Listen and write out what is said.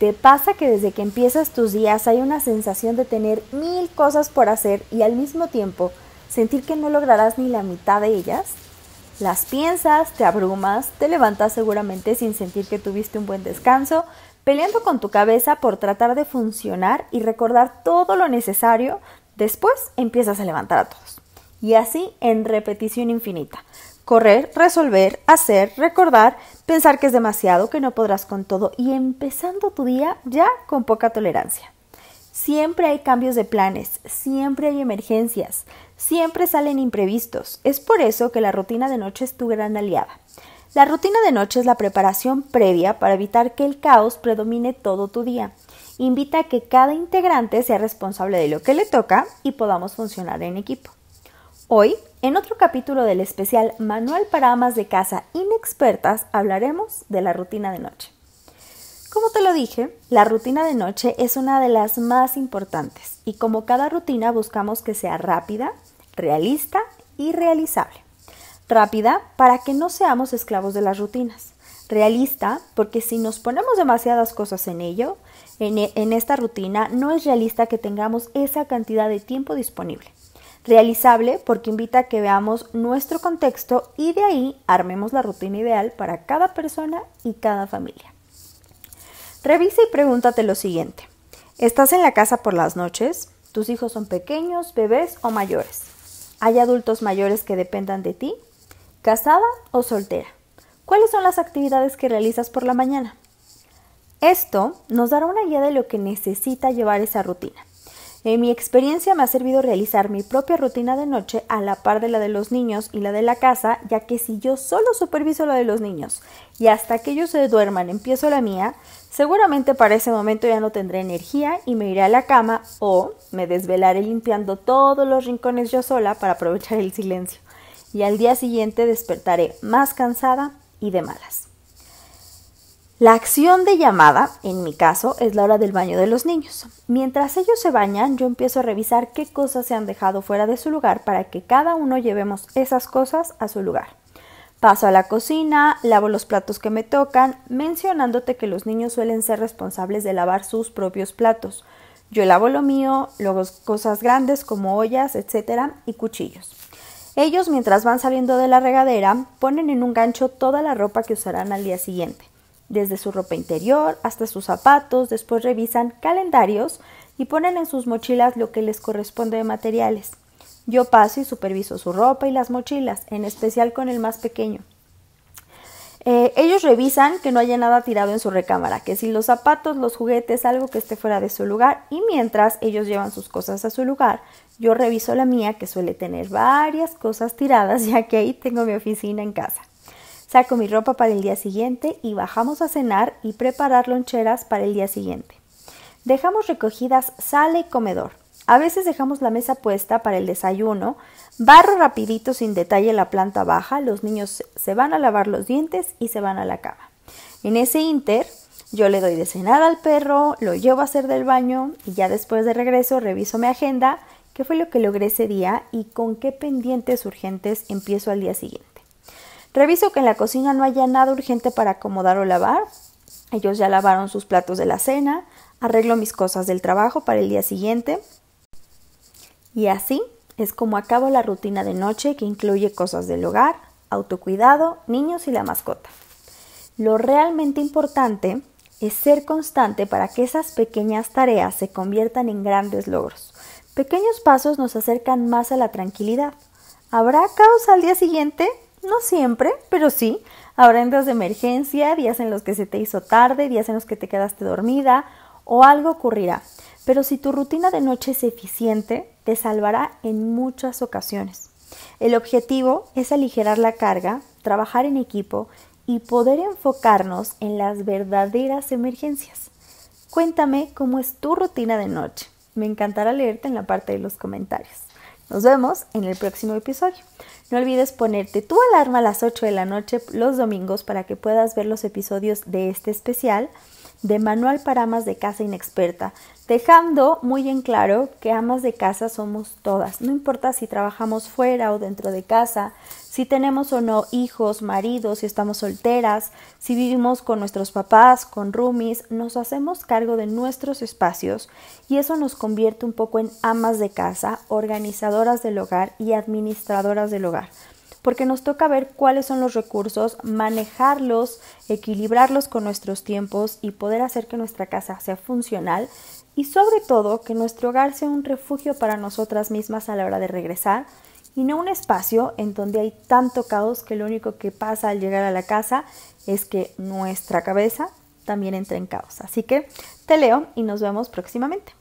¿Te pasa que desde que empiezas tus días hay una sensación de tener mil cosas por hacer y al mismo tiempo sentir que no lograrás ni la mitad de ellas? Las piensas, te abrumas, te levantas seguramente sin sentir que tuviste un buen descanso, peleando con tu cabeza por tratar de funcionar y recordar todo lo necesario, después empiezas a levantar a todos. Y así en repetición infinita, correr, resolver, hacer, recordar, pensar que es demasiado, que no podrás con todo y empezando tu día ya con poca tolerancia. Siempre hay cambios de planes, siempre hay emergencias, siempre salen imprevistos. Es por eso que la rutina de noche es tu gran aliada. La rutina de noche es la preparación previa para evitar que el caos predomine todo tu día. Invita a que cada integrante sea responsable de lo que le toca y podamos funcionar en equipo. Hoy, en otro capítulo del especial Manual para amas de casa inexpertas, hablaremos de la rutina de noche. Como te lo dije, la rutina de noche es una de las más importantes y como cada rutina buscamos que sea rápida, realista y realizable. Rápida para que no seamos esclavos de las rutinas. Realista porque si nos ponemos demasiadas cosas en ello, en, e, esta rutina, no es realista que tengamos esa cantidad de tiempo disponible. Realizable porque invita a que veamos nuestro contexto y de ahí armemos la rutina ideal para cada persona y cada familia. Revisa y pregúntate lo siguiente. ¿Estás en la casa por las noches? ¿Tus hijos son pequeños, bebés o mayores? ¿Hay adultos mayores que dependan de ti? ¿Casada o soltera? ¿Cuáles son las actividades que realizas por la mañana? Esto nos dará una idea de lo que necesita llevar esa rutina. En mi experiencia me ha servido realizar mi propia rutina de noche a la par de la de los niños y la de la casa, ya que si yo solo superviso la de los niños y hasta que ellos se duerman empiezo la mía, seguramente para ese momento ya no tendré energía y me iré a la cama o me desvelaré limpiando todos los rincones yo sola para aprovechar el silencio. Y al día siguiente despertaré más cansada y de malas. La acción de llamada, en mi caso, es la hora del baño de los niños. Mientras ellos se bañan, yo empiezo a revisar qué cosas se han dejado fuera de su lugar para que cada uno llevemos esas cosas a su lugar. Paso a la cocina, lavo los platos que me tocan, mencionándote que los niños suelen ser responsables de lavar sus propios platos. Yo lavo lo mío, luego cosas grandes como ollas, etcétera, y cuchillos. Ellos, mientras van saliendo de la regadera, ponen en un gancho toda la ropa que usarán al día siguiente desde su ropa interior hasta sus zapatos, después revisan calendarios y ponen en sus mochilas lo que les corresponde de materiales. Yo paso y superviso su ropa y las mochilas, en especial con el más pequeño. Eh, ellos revisan que no haya nada tirado en su recámara, que si los zapatos, los juguetes, algo que esté fuera de su lugar, y mientras ellos llevan sus cosas a su lugar, yo reviso la mía que suele tener varias cosas tiradas, ya que ahí tengo mi oficina en casa. Saco mi ropa para el día siguiente y bajamos a cenar y preparar loncheras para el día siguiente. Dejamos recogidas sala y comedor. A veces dejamos la mesa puesta para el desayuno, barro rapidito sin detalle la planta baja, los niños se van a lavar los dientes y se van a la cama. En ese inter, yo le doy de cenar al perro, lo llevo a hacer del baño y ya después de regreso reviso mi agenda, qué fue lo que logré ese día y con qué pendientes urgentes empiezo al día siguiente. Reviso que en la cocina no haya nada urgente para acomodar o lavar. Ellos ya lavaron sus platos de la cena, arreglo mis cosas del trabajo para el día siguiente. Y así es como acabo la rutina de noche que incluye cosas del hogar, autocuidado, niños y la mascota. Lo realmente importante es ser constante para que esas pequeñas tareas se conviertan en grandes logros. Pequeños pasos nos acercan más a la tranquilidad. ¿Habrá caos al día siguiente? No siempre, pero sí. Habrá días de emergencia, días en los que se te hizo tarde, días en los que te quedaste dormida o algo ocurrirá. Pero si tu rutina de noche es eficiente, te salvará en muchas ocasiones. El objetivo es aligerar la carga, trabajar en equipo y poder enfocarnos en las verdaderas emergencias. Cuéntame cómo es tu rutina de noche. Me encantará leerte en la parte de los comentarios. Nos vemos en el próximo episodio. No olvides ponerte tu alarma a las 8 de la noche los domingos para que puedas ver los episodios de este especial de Manual para Amas de Casa Inexperta, dejando muy en claro que amas de casa somos todas, no importa si trabajamos fuera o dentro de casa, si tenemos o no hijos, maridos, si estamos solteras, si vivimos con nuestros papás, con roomies, nos hacemos cargo de nuestros espacios y eso nos convierte un poco en amas de casa, organizadoras del hogar y administradoras del hogar porque nos toca ver cuáles son los recursos, manejarlos, equilibrarlos con nuestros tiempos y poder hacer que nuestra casa sea funcional y sobre todo que nuestro hogar sea un refugio para nosotras mismas a la hora de regresar y no un espacio en donde hay tanto caos que lo único que pasa al llegar a la casa es que nuestra cabeza también entra en caos. Así que te leo y nos vemos próximamente.